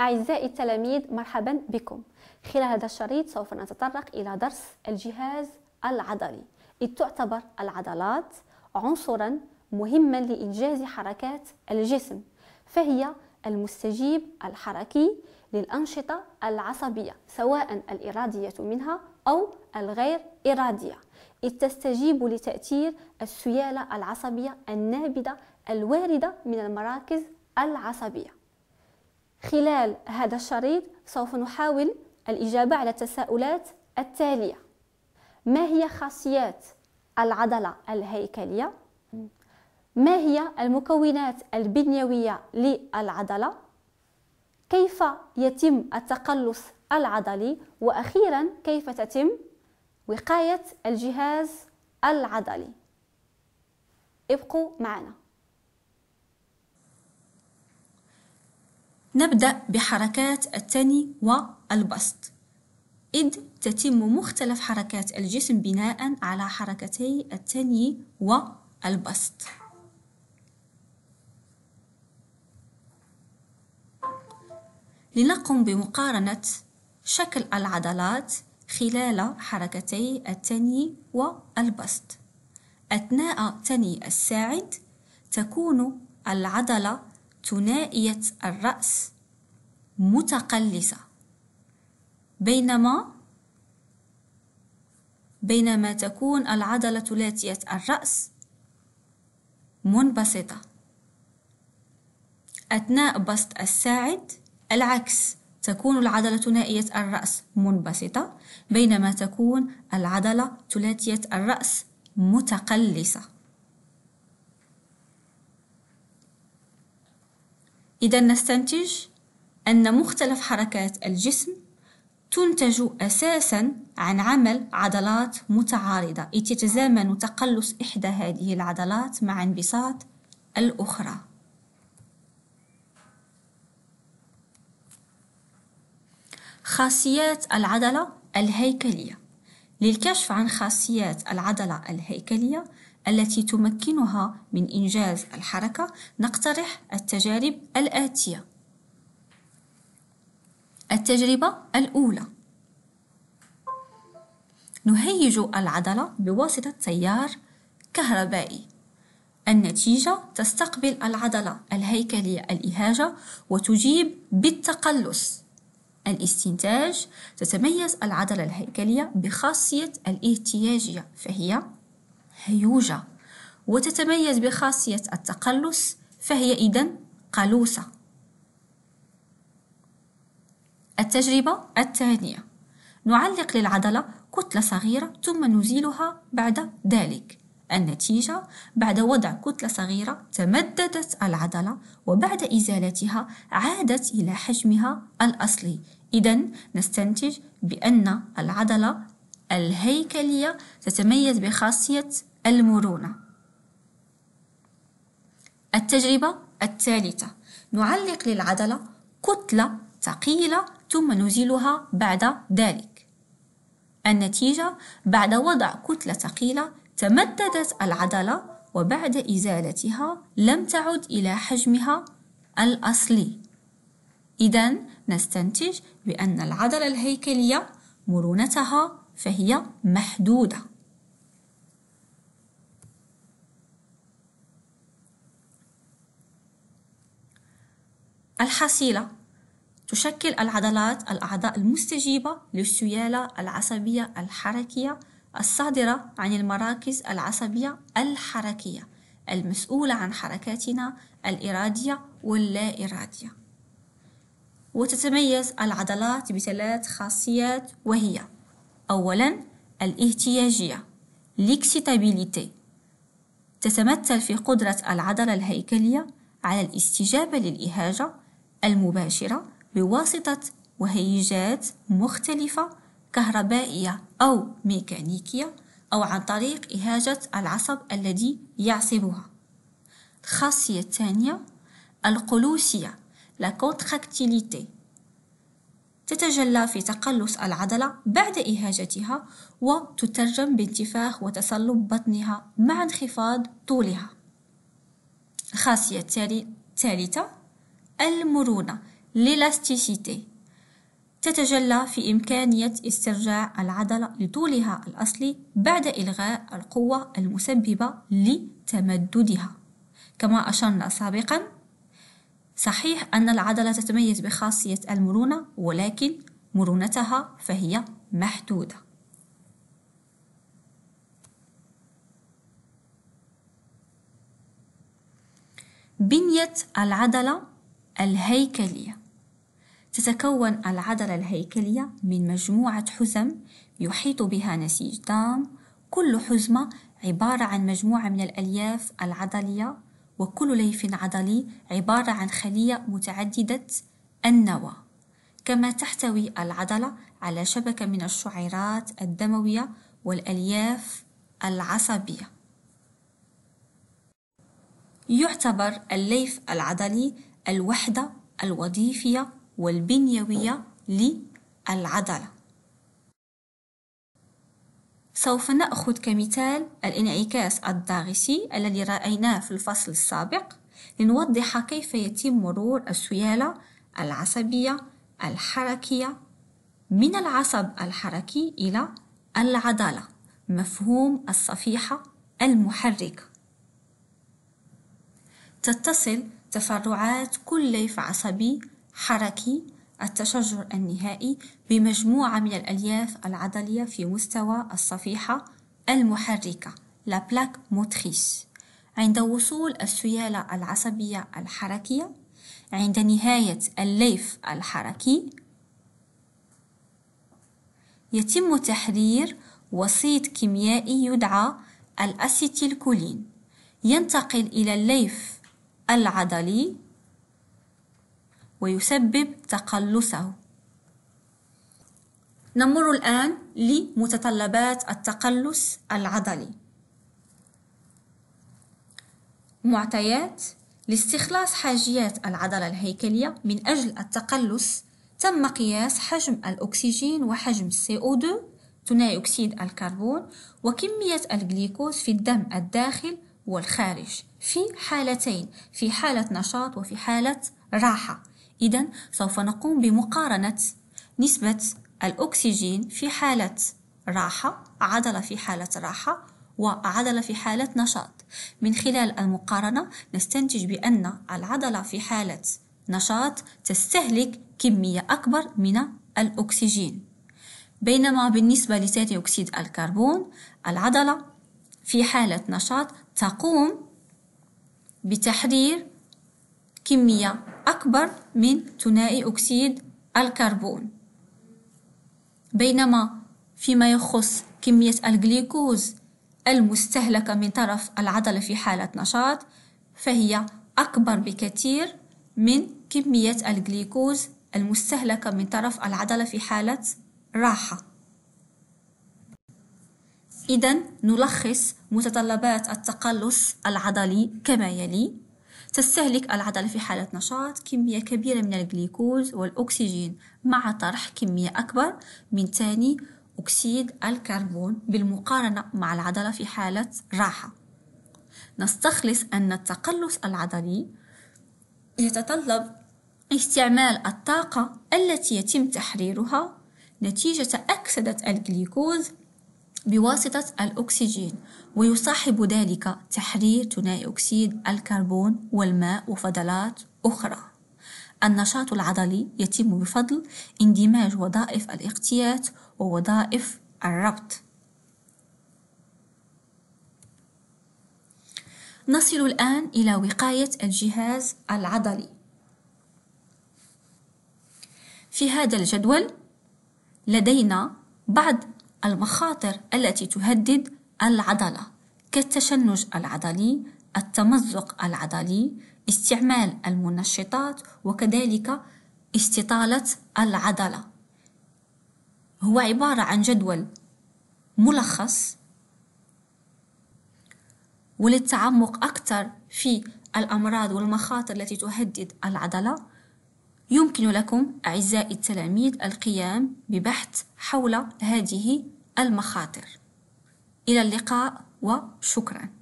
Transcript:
أعزائي التلاميذ مرحبا بكم خلال هذا الشريط سوف نتطرق إلى درس الجهاز العضلي إذ تعتبر العضلات عنصرا مهما لإنجاز حركات الجسم فهي المستجيب الحركي للأنشطة العصبية سواء الإرادية منها أو الغير إرادية إذ تستجيب لتأثير السيالة العصبية النابضة الواردة من المراكز العصبية خلال هذا الشريط سوف نحاول الإجابة على التساؤلات التالية ما هي خاصيات العضلة الهيكلية؟ ما هي المكونات البنيوية للعضلة؟ كيف يتم التقلص العضلي؟ وأخيرا كيف تتم وقاية الجهاز العضلي؟ ابقوا معنا نبدأ بحركات التني والبسط إذ تتم مختلف حركات الجسم بناء على حركتي التني والبسط لنقم بمقارنة شكل العضلات خلال حركتي التني والبسط أثناء تني الساعد تكون العضلة ثنائية الرأس متقلصة بينما بينما تكون العضلة ثلاثية الرأس منبسطة أثناء بسط الساعد العكس تكون العضلة ثنائية الرأس منبسطة بينما تكون العضلة ثلاثية الرأس متقلصة إذا نستنتج أن مختلف حركات الجسم تنتج أساسا عن عمل عضلات متعارضة إذ يتزامن تقلص إحدى هذه العضلات مع انبساط الأخرى خاصيات العضلة الهيكلية للكشف عن خاصيات العضلة الهيكلية التي تمكنها من إنجاز الحركة نقترح التجارب الآتية التجربة الأولى نهيج العضلة بواسطة تيار كهربائي النتيجة تستقبل العضلة الهيكلية الإهاجة وتجيب بالتقلص الاستنتاج تتميز العضلة الهيكلية بخاصية الاهتياجية فهي هيوجة وتتميز بخاصية التقلص فهي إذن قلوسة التجربة الثانية نعلق للعضلة كتلة صغيرة ثم نزيلها بعد ذلك النتيجة بعد وضع كتلة صغيرة تمددت العضلة وبعد إزالتها عادت إلى حجمها الأصلي إذا نستنتج بأن العضلة الهيكلية تتميز بخاصية المرونة التجربة الثالثة نعلق للعضلة كتلة ثقيلة ثم نزيلها بعد ذلك النتيجة بعد وضع كتلة ثقيلة تمددت العضلة وبعد إزالتها لم تعد إلى حجمها الأصلي إذا نستنتج بأن العضلة الهيكلية مرونتها فهي محدودة الحصيلة تشكل العضلات الأعضاء المستجيبة للسيالة العصبية الحركية الصادرة عن المراكز العصبية الحركية المسؤولة عن حركاتنا الإرادية واللا إرادية وتتميز العضلات بثلاث خاصيات وهي أولا الاهتياجية ليكسيتابيليتي تتمثل في قدرة العضلة الهيكلية على الاستجابة للإهاجة المباشرة بواسطة وهيجات مختلفة كهربائية أو ميكانيكية أو عن طريق إهاجة العصب الذي يعصبها الخاصية الثانية القلوسية لا كونتراكتيليتي تتجلى في تقلص العضلة بعد إهاجتها وتترجم بانتفاخ وتصلب بطنها مع انخفاض طولها الخاصية الثالثة المرونة للاستيسيتي تتجلى في إمكانية استرجاع العضلة لطولها الأصلي بعد إلغاء القوة المسببة لتمددها كما أشرنا سابقا صحيح أن العضلة تتميز بخاصية المرونة ولكن مرونتها فهي محدودة بنية العضلة الهيكلية تتكون العضلة الهيكلية من مجموعة حزم يحيط بها نسيج دام كل حزمة عبارة عن مجموعة من الألياف العضلية وكل ليف عضلي عبارة عن خلية متعددة النواة كما تحتوي العضلة على شبكة من الشعيرات الدموية والألياف العصبية يعتبر الليف العضلي الوحدة الوظيفية والبنيوية للعضلة سوف نأخذ كمثال الانعكاس الضاغسي الذي رأيناه في الفصل السابق لنوضح كيف يتم مرور السيالة العصبية الحركية من العصب الحركي إلى العضلة مفهوم الصفيحة المحركة تتصل تفرعات كل ليف عصبي حركي التشجر النهائي بمجموعة من الألياف العضلية في مستوى الصفيحة المحركة لا بلاك موتريس عند وصول السيالة العصبية الحركية عند نهاية الليف الحركي يتم تحرير وسيط كيميائي يدعى الأسيتيلكولين ينتقل إلى الليف العضلي ويسبب تقلصه نمر الآن لمتطلبات التقلص العضلي معطيات لاستخلاص حاجيات العضلة الهيكلية من أجل التقلص تم قياس حجم الأكسجين وحجم CO2 ثنائي أكسيد الكربون وكمية الجليكوز في الدم الداخل والخارج في حالتين في حالة نشاط وفي حالة راحة إذا سوف نقوم بمقارنة نسبة الأكسجين في حالة راحة عضلة في حالة راحة وعضلة في حالة نشاط من خلال المقارنة نستنتج بأن العضلة في حالة نشاط تستهلك كمية أكبر من الأكسجين بينما بالنسبة لثاني أكسيد الكربون العضلة في حالة نشاط تقوم بتحرير كمية أكبر من ثنائي أكسيد الكربون بينما فيما يخص كمية الجليكوز المستهلكة من طرف العضلة في حالة نشاط فهي أكبر بكثير من كمية الجليكوز المستهلكة من طرف العضلة في حالة راحة إذا نلخص متطلبات التقلص العضلي كما يلي تستهلك العضلة في حالة نشاط كمية كبيرة من الجليكوز والأكسجين مع طرح كمية أكبر من ثاني أكسيد الكربون بالمقارنة مع العضلة في حالة راحة نستخلص أن التقلص العضلي يتطلب استعمال الطاقة التي يتم تحريرها نتيجة أكسدة الجليكوز بواسطة الأكسجين ويصاحب ذلك تحرير ثنائي أكسيد الكربون والماء وفضلات أخرى النشاط العضلي يتم بفضل اندماج وظائف الاغتياط ووظائف الربط نصل الآن إلى وقاية الجهاز العضلي في هذا الجدول لدينا بعض المخاطر التي تهدد العضلة كالتشنج العضلي، التمزق العضلي، استعمال المنشطات وكذلك استطالة العضلة هو عبارة عن جدول ملخص وللتعمق أكثر في الأمراض والمخاطر التي تهدد العضلة يمكن لكم أعزائي التلاميذ القيام ببحث حول هذه المخاطر إلى اللقاء وشكراً